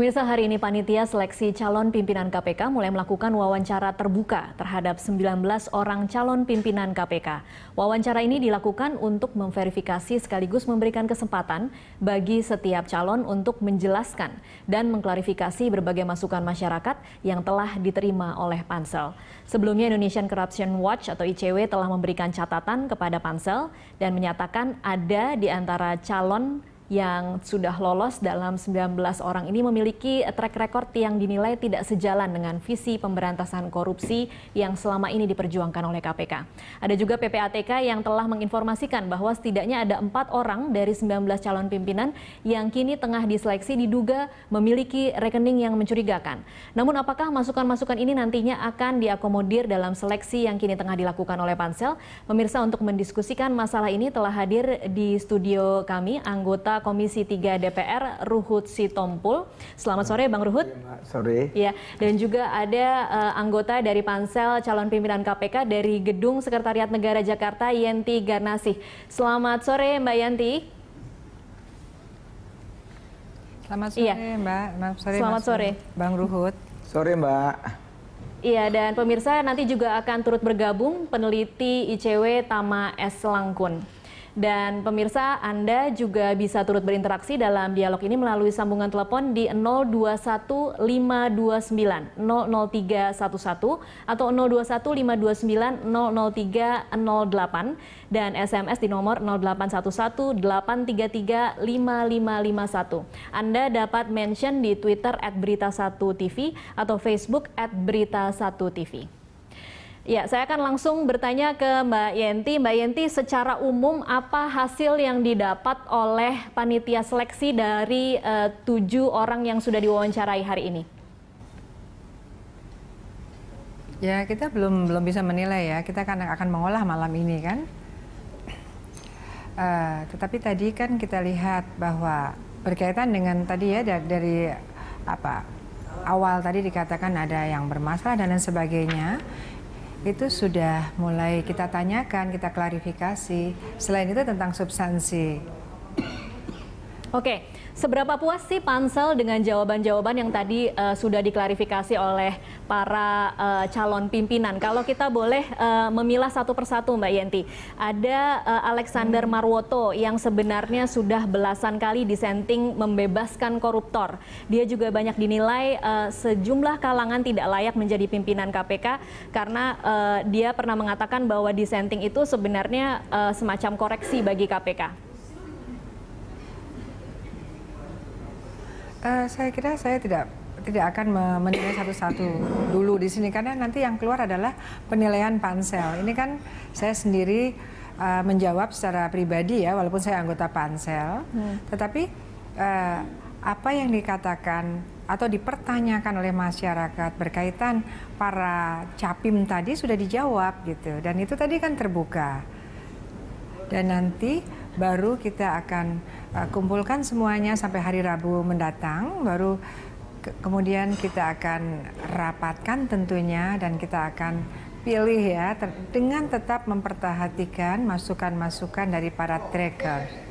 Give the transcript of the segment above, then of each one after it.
Pemirsa hari ini panitia seleksi calon pimpinan KPK mulai melakukan wawancara terbuka terhadap 19 orang calon pimpinan KPK. Wawancara ini dilakukan untuk memverifikasi sekaligus memberikan kesempatan bagi setiap calon untuk menjelaskan dan mengklarifikasi berbagai masukan masyarakat yang telah diterima oleh Pansel. Sebelumnya Indonesian Corruption Watch atau ICW telah memberikan catatan kepada Pansel dan menyatakan ada di antara calon yang sudah lolos dalam 19 orang ini memiliki track record yang dinilai tidak sejalan dengan visi pemberantasan korupsi yang selama ini diperjuangkan oleh KPK. Ada juga PPATK yang telah menginformasikan bahwa setidaknya ada empat orang dari 19 calon pimpinan yang kini tengah diseleksi diduga memiliki rekening yang mencurigakan. Namun apakah masukan-masukan ini nantinya akan diakomodir dalam seleksi yang kini tengah dilakukan oleh Pansel? Pemirsa untuk mendiskusikan masalah ini telah hadir di studio kami anggota Komisi 3 DPR Ruhut Sitompul. Selamat sore Bang Ruhut. Iya, sore. Ya, dan juga ada uh, anggota dari pansel calon pimpinan KPK dari Gedung Sekretariat Negara Jakarta Yenti Garnasih. Selamat sore Mbak Yanti. Selamat iya. sore iya. Mbak. Selamat sore. Selamat sore. Bang Ruhut. Sore Mbak. Iya, dan pemirsa nanti juga akan turut bergabung peneliti ICW Tama S. Langkun. Dan pemirsa, Anda juga bisa turut berinteraksi dalam dialog ini melalui sambungan telepon di 02152900311 atau 02152900308 dan SMS di nomor 08118335551. Anda dapat mention di Twitter @berita1tv atau Facebook @berita1tv. Ya, saya akan langsung bertanya ke Mbak Yenti. Mbak Yenti, secara umum apa hasil yang didapat oleh panitia seleksi dari uh, tujuh orang yang sudah diwawancarai hari ini? Ya, kita belum belum bisa menilai ya. Kita akan akan mengolah malam ini kan. Uh, tetapi tadi kan kita lihat bahwa berkaitan dengan tadi ya dari, dari apa awal tadi dikatakan ada yang bermasalah dan lain sebagainya itu sudah mulai kita tanyakan, kita klarifikasi. Selain itu tentang substansi Oke, seberapa puas sih Pansel dengan jawaban-jawaban yang tadi uh, sudah diklarifikasi oleh para uh, calon pimpinan? Kalau kita boleh uh, memilah satu persatu Mbak Yenti, ada uh, Alexander hmm. Marwoto yang sebenarnya sudah belasan kali disenting membebaskan koruptor. Dia juga banyak dinilai uh, sejumlah kalangan tidak layak menjadi pimpinan KPK karena uh, dia pernah mengatakan bahwa disenting itu sebenarnya uh, semacam koreksi bagi KPK. Eh, saya kira saya tidak tidak akan menilai satu-satu dulu di sini karena nanti yang keluar adalah penilaian pansel. Ini kan saya sendiri uh, menjawab secara pribadi ya walaupun saya anggota pansel, hmm. tetapi uh, apa yang dikatakan atau dipertanyakan oleh masyarakat berkaitan para capim tadi sudah dijawab gitu dan itu tadi kan terbuka dan nanti baru kita akan uh, kumpulkan semuanya sampai hari Rabu mendatang baru ke kemudian kita akan rapatkan tentunya dan kita akan pilih ya dengan tetap memperhatikan masukan-masukan dari para tracker.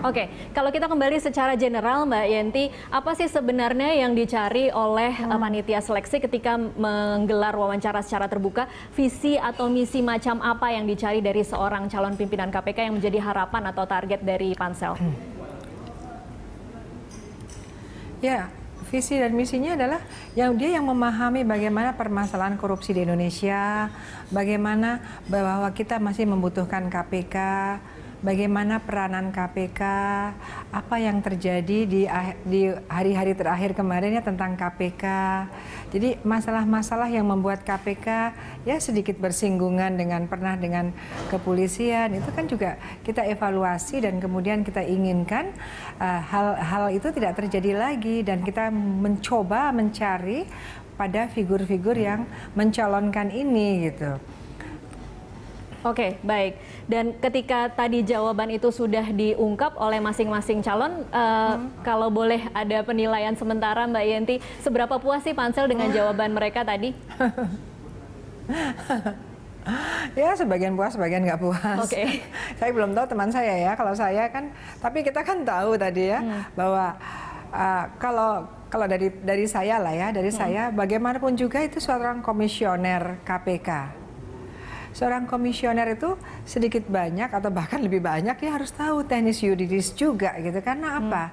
Oke, okay. kalau kita kembali secara general Mbak Yenti, apa sih sebenarnya yang dicari oleh eh, hmm. panitia seleksi ketika menggelar wawancara secara terbuka? Visi atau misi macam apa yang dicari dari seorang calon pimpinan KPK yang menjadi harapan atau target dari pansel? Hmm. Ya, visi dan misinya adalah yang dia yang memahami bagaimana permasalahan korupsi di Indonesia, bagaimana bahwa kita masih membutuhkan KPK bagaimana peranan KPK, apa yang terjadi ah, di hari-hari terakhir kemarin ya tentang KPK. Jadi masalah-masalah yang membuat KPK ya sedikit bersinggungan dengan pernah dengan kepolisian itu kan juga kita evaluasi dan kemudian kita inginkan eh, hal-hal uh, itu tidak terjadi lagi dan kita mencoba mencari pada figur-figur yang mencalonkan ini gitu. Oke, okay, baik. Dan ketika tadi jawaban itu sudah diungkap oleh masing-masing calon, uh, hmm. kalau boleh ada penilaian sementara Mbak Yenti, seberapa puas sih Pansel dengan jawaban mereka tadi? ya sebagian puas, sebagian nggak puas. Oke. Okay. saya belum tahu teman saya ya. Kalau saya kan, tapi kita kan tahu tadi ya hmm. bahwa uh, kalau kalau dari dari saya lah ya, dari hmm. saya bagaimanapun juga itu seorang komisioner KPK seorang komisioner itu sedikit banyak atau bahkan lebih banyak ya harus tahu teknis yuridis juga gitu karena hmm. apa?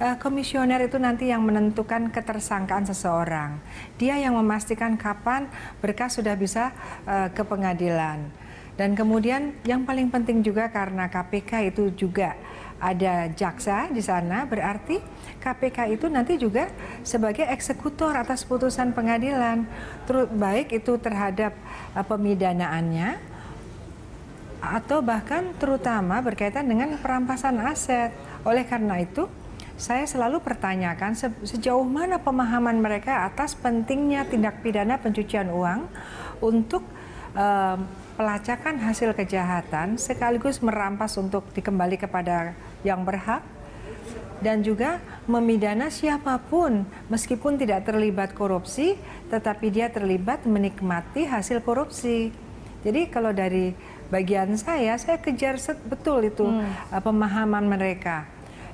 Eh, komisioner itu nanti yang menentukan ketersangkaan seseorang. Dia yang memastikan kapan berkas sudah bisa uh, ke pengadilan. Dan kemudian yang paling penting juga karena KPK itu juga ada jaksa di sana berarti KPK itu nanti juga sebagai eksekutor atas putusan pengadilan terus baik itu terhadap uh, pemidanaannya atau bahkan terutama berkaitan dengan perampasan aset. Oleh karena itu saya selalu pertanyakan se sejauh mana pemahaman mereka atas pentingnya tindak pidana pencucian uang untuk uh, pelacakan hasil kejahatan sekaligus merampas untuk dikembali kepada yang berhak dan juga memidana siapapun meskipun tidak terlibat korupsi tetapi dia terlibat menikmati hasil korupsi. Jadi kalau dari bagian saya saya kejar betul itu hmm. Uh, pemahaman mereka.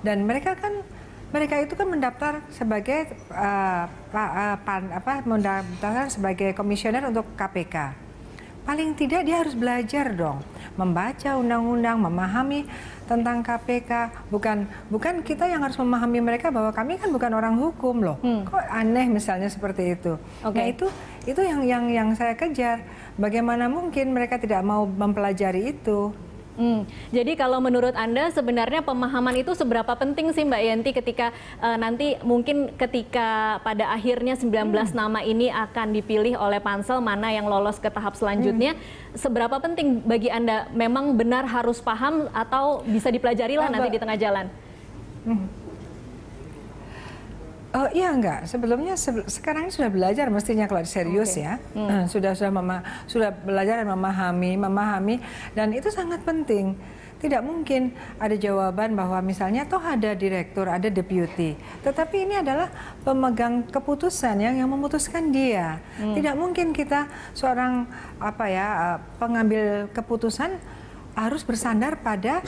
Dan mereka kan mereka itu kan mendaftar sebagai uh, uh pan, apa mendaftar sebagai komisioner untuk KPK paling tidak dia harus belajar dong membaca undang-undang, memahami tentang KPK. Bukan bukan kita yang harus memahami mereka bahwa kami kan bukan orang hukum loh. Hmm. Kok aneh misalnya seperti itu. Okay. Nah itu itu yang yang yang saya kejar. Bagaimana mungkin mereka tidak mau mempelajari itu? Hmm. Jadi kalau menurut Anda sebenarnya pemahaman itu seberapa penting sih Mbak Yanti ketika uh, nanti mungkin ketika pada akhirnya 19 hmm. nama ini akan dipilih oleh pansel mana yang lolos ke tahap selanjutnya hmm. seberapa penting bagi Anda memang benar harus paham atau bisa dipelajari lah nanti di tengah jalan? Hmm Oh iya enggak, sebelumnya se sekarang sudah belajar mestinya kalau serius okay. ya. Hmm. Sudah sudah mama sudah belajar dan memahami, memahami dan itu sangat penting. Tidak mungkin ada jawaban bahwa misalnya toh ada direktur, ada deputy. Tetapi ini adalah pemegang keputusan yang yang memutuskan dia. Hmm. Tidak mungkin kita seorang apa ya eh, pengambil keputusan harus bersandar pada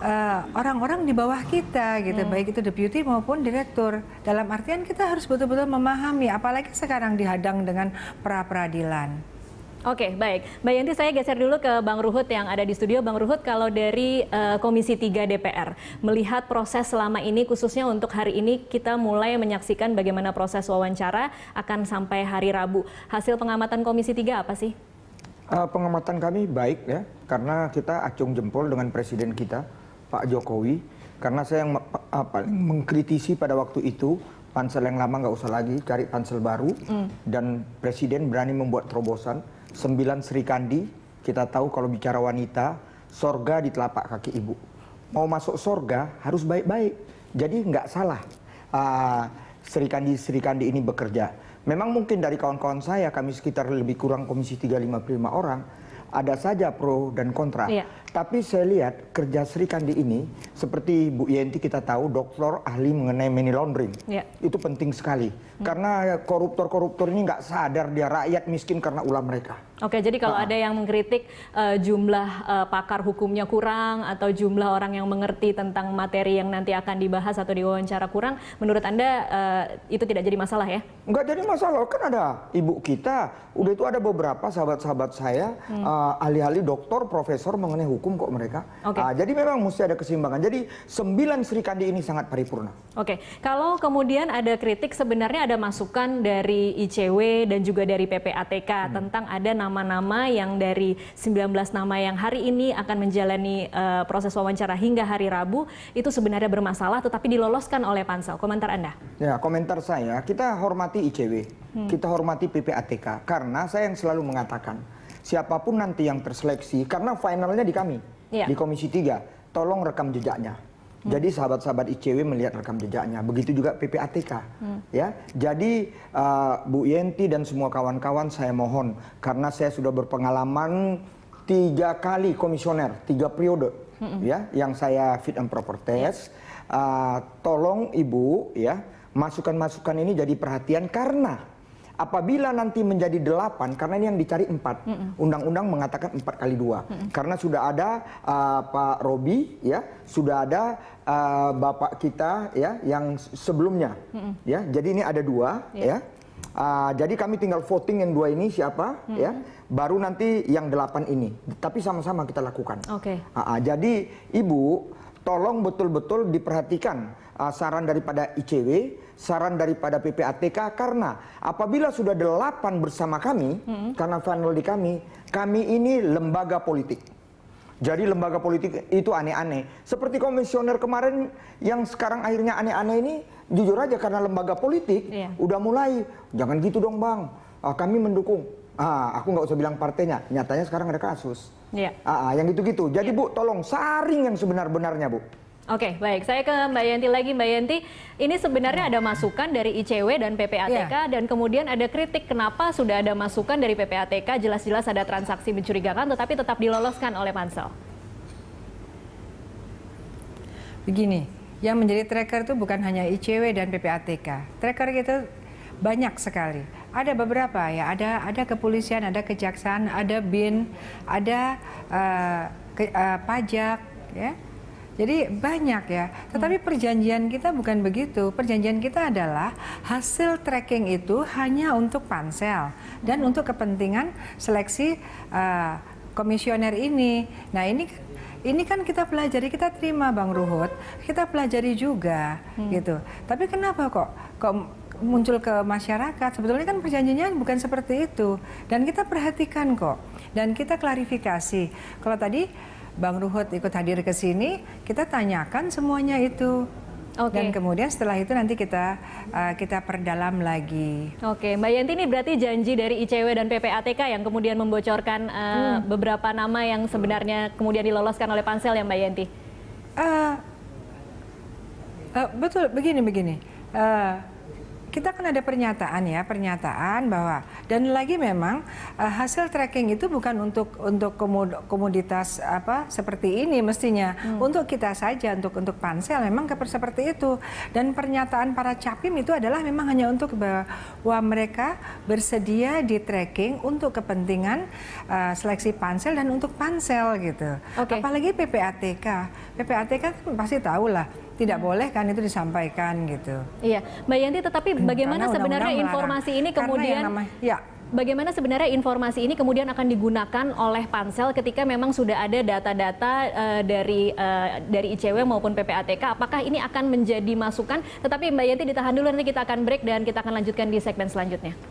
Eh, orang-orang uh, di bawah kita gitu hmm. baik itu deputi maupun direktur dalam artian kita harus betul-betul memahami apalagi sekarang dihadang dengan pra peradilan Oke, okay, baik. Mbak Yanti, saya geser dulu ke Bang Ruhut yang ada di studio. Bang Ruhut, kalau dari uh, Komisi 3 DPR, melihat proses selama ini, khususnya untuk hari ini, kita mulai menyaksikan bagaimana proses wawancara akan sampai hari Rabu. Hasil pengamatan Komisi 3 apa sih? Uh, pengamatan kami baik ya, karena kita acung jempol dengan Presiden kita Pak Jokowi karena saya yang apa, mengkritisi pada waktu itu pansel yang lama nggak usah lagi cari pansel baru mm. dan presiden berani membuat terobosan sembilan Sri Kandi kita tahu kalau bicara wanita sorga di telapak kaki ibu mau masuk sorga harus baik-baik jadi nggak salah uh, Sri Kandi Sri Kandi ini bekerja memang mungkin dari kawan-kawan saya kami sekitar lebih kurang komisi 355 orang ada saja pro dan kontra. Iya. Tapi saya lihat kerja Sri Kandi ini seperti Bu Yenti kita tahu dokter ahli mengenai money laundering. Ya. Itu penting sekali hmm. karena koruptor-koruptor ini nggak sadar dia rakyat miskin karena ulah mereka. Oke, jadi kalau nah. ada yang mengkritik uh, jumlah uh, pakar hukumnya kurang atau jumlah orang yang mengerti tentang materi yang nanti akan dibahas atau diwawancara kurang, menurut Anda uh, itu tidak jadi masalah ya? Nggak jadi masalah, kan ada ibu kita, udah itu ada beberapa sahabat-sahabat saya hmm. uh, ahli-ahli dokter, profesor mengenai hukum hukum kok mereka. Okay. Uh, jadi memang mesti ada keseimbangan. Jadi sembilan Sri Kandi ini sangat paripurna. Oke, okay. kalau kemudian ada kritik sebenarnya ada masukan dari ICW dan juga dari PPATK hmm. tentang ada nama-nama yang dari 19 nama yang hari ini akan menjalani uh, proses wawancara hingga hari Rabu itu sebenarnya bermasalah tetapi diloloskan oleh Pansel. Komentar Anda? Ya, komentar saya, kita hormati ICW, hmm. kita hormati PPATK karena saya yang selalu mengatakan siapapun nanti yang terseleksi karena finalnya di kami yeah. di Komisi 3 tolong rekam jejaknya. Hmm. Jadi sahabat-sahabat ICW melihat rekam jejaknya, begitu juga PPATK, hmm. ya. Jadi uh, Bu Yenti dan semua kawan-kawan saya mohon karena saya sudah berpengalaman tiga kali komisioner, tiga periode, hmm. ya, yang saya fit and proper test. Yeah. Iya. Uh, tolong Ibu, ya, masukan-masukan ini jadi perhatian karena Apabila nanti menjadi delapan, karena ini yang dicari empat, mm -mm. undang-undang mengatakan empat kali dua. mm -mm. Karena sudah ada uh, Pak Robi, ya, sudah ada uh, bapak kita, ya, yang sebelumnya, mm -mm. ya. Jadi ini ada dua, yeah. ya. Uh, jadi kami tinggal voting yang dua ini siapa -mm. ya, baru nanti yang delapan ini. Tapi sama-sama kita lakukan. Oke. Okay. Uh, uh, jadi ibu, tolong betul-betul diperhatikan Ah, saran daripada ICW, saran daripada PPATK karena apabila sudah delapan bersama kami hmm. karena final di kami, kami ini lembaga politik. Jadi lembaga politik itu aneh-aneh. Seperti komisioner kemarin yang sekarang akhirnya aneh-aneh ini jujur aja karena lembaga politik yeah. udah mulai jangan gitu dong bang, uh, kami mendukung. Ah, aku nggak usah bilang partainya. Nyatanya sekarang ada kasus. Ya. Ah, yang gitu-gitu. Jadi iya. bu, tolong saring yang sebenar-benarnya bu. Oke, okay, baik. Saya ke Mbak Yanti lagi. Mbak Yanti, ini sebenarnya ada masukan dari ICW dan PPATK yeah. dan kemudian ada kritik kenapa sudah ada masukan dari PPATK jelas-jelas ada transaksi mencurigakan tetapi tetap diloloskan oleh Pansel. Begini, yang menjadi tracker itu bukan hanya ICW dan PPATK. Tracker itu banyak sekali. Ada beberapa ya, ada ada kepolisian, ada kejaksaan, ada BIN, ada uh, ke, uh, pajak ya jadi banyak ya. Tetapi hmm. perjanjian kita bukan begitu. Perjanjian kita adalah hasil tracking itu hanya untuk pansel dan hmm. untuk kepentingan seleksi uh, komisioner ini. Nah ini kan, ini kan kita pelajari, kita terima Bang Ruhut, kita pelajari juga hmm. gitu. Tapi kenapa kok kok muncul ke masyarakat sebetulnya kan perjanjiannya bukan seperti itu dan kita perhatikan kok dan kita klarifikasi. Kalau tadi Bang Ruhut ikut hadir ke sini, kita tanyakan semuanya itu. Okay. Dan kemudian setelah itu nanti kita uh, kita perdalam lagi. Oke, okay. Mbak Yanti ini berarti janji dari ICW dan PPATK yang kemudian membocorkan uh, hmm. beberapa nama yang sebenarnya kemudian diloloskan oleh pansel ya Mbak Yanti. Uh, uh, betul, begini begini. Uh, kita kan ada pernyataan ya, pernyataan bahwa dan lagi memang uh, hasil tracking itu bukan untuk untuk komoditas apa seperti ini mestinya hmm. untuk kita saja untuk untuk pansel memang seperti itu dan pernyataan para capim itu adalah memang hanya untuk bahwa mereka bersedia di tracking untuk kepentingan uh, seleksi pansel dan untuk pansel gitu. Okay. Apalagi PPATK, PPATK kan pasti tahu lah tidak hmm. boleh kan itu disampaikan gitu. Iya, Mbak Yanti tetapi Bagaimana karena sebenarnya undang -undang informasi ini kemudian namanya, ya bagaimana sebenarnya informasi ini kemudian akan digunakan oleh pansel ketika memang sudah ada data-data uh, dari uh, dari ICW maupun PPATK apakah ini akan menjadi masukan tetapi Mbak Yanti ditahan dulu nanti kita akan break dan kita akan lanjutkan di segmen selanjutnya